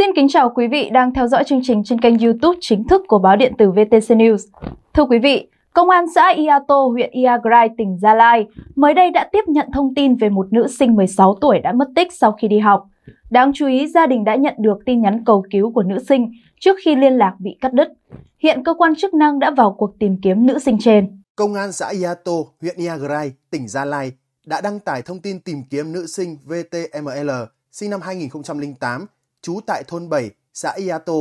Xin kính chào quý vị đang theo dõi chương trình trên kênh YouTube chính thức của báo điện tử VTC News. Thưa quý vị, Công an xã Iato, huyện Iagrai, tỉnh Gia Lai mới đây đã tiếp nhận thông tin về một nữ sinh 16 tuổi đã mất tích sau khi đi học. Đáng chú ý, gia đình đã nhận được tin nhắn cầu cứu của nữ sinh trước khi liên lạc bị cắt đứt. Hiện cơ quan chức năng đã vào cuộc tìm kiếm nữ sinh trên. Công an xã Iato, huyện Iagrai, tỉnh Gia Lai đã đăng tải thông tin tìm kiếm nữ sinh VTML sinh năm 2008 trú tại thôn 7, xã Iato,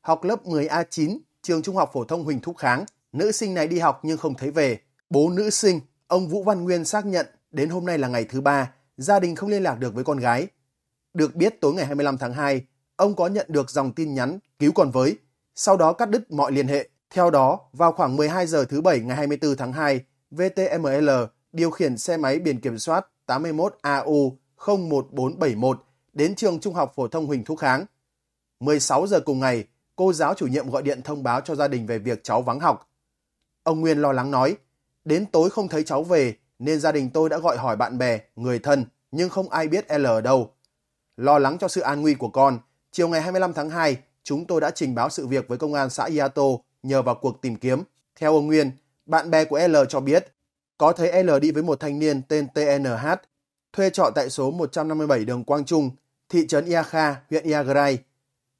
học lớp 10A9, trường Trung học phổ thông Huỳnh Thúc Kháng. Nữ sinh này đi học nhưng không thấy về. Bố nữ sinh, ông Vũ Văn Nguyên xác nhận đến hôm nay là ngày thứ ba, gia đình không liên lạc được với con gái. Được biết tối ngày 25 tháng 2, ông có nhận được dòng tin nhắn cứu con với, sau đó cắt đứt mọi liên hệ. Theo đó, vào khoảng 12 giờ thứ Bảy ngày 24 tháng 2, VTML điều khiển xe máy biển kiểm soát 81AU 01471 đến trường Trung học Phổ thông Huỳnh Thúc Kháng. 16 giờ cùng ngày, cô giáo chủ nhiệm gọi điện thông báo cho gia đình về việc cháu vắng học. Ông Nguyên lo lắng nói, đến tối không thấy cháu về nên gia đình tôi đã gọi hỏi bạn bè, người thân nhưng không ai biết L ở đâu. Lo lắng cho sự an nguy của con, chiều ngày 25 tháng 2, chúng tôi đã trình báo sự việc với công an xã Iato nhờ vào cuộc tìm kiếm. Theo ông Nguyên, bạn bè của L cho biết, có thấy L đi với một thanh niên tên TNH, thuê trọ tại số 157 đường Quang Trung, thị trấn Iakha, huyện Iagrai.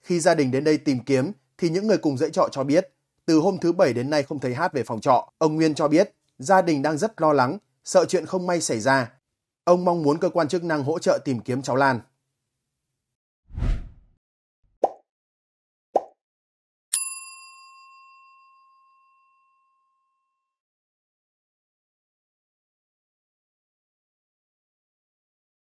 Khi gia đình đến đây tìm kiếm, thì những người cùng dãy trọ cho biết, từ hôm thứ Bảy đến nay không thấy Hát về phòng trọ. Ông Nguyên cho biết, gia đình đang rất lo lắng, sợ chuyện không may xảy ra. Ông mong muốn cơ quan chức năng hỗ trợ tìm kiếm cháu Lan.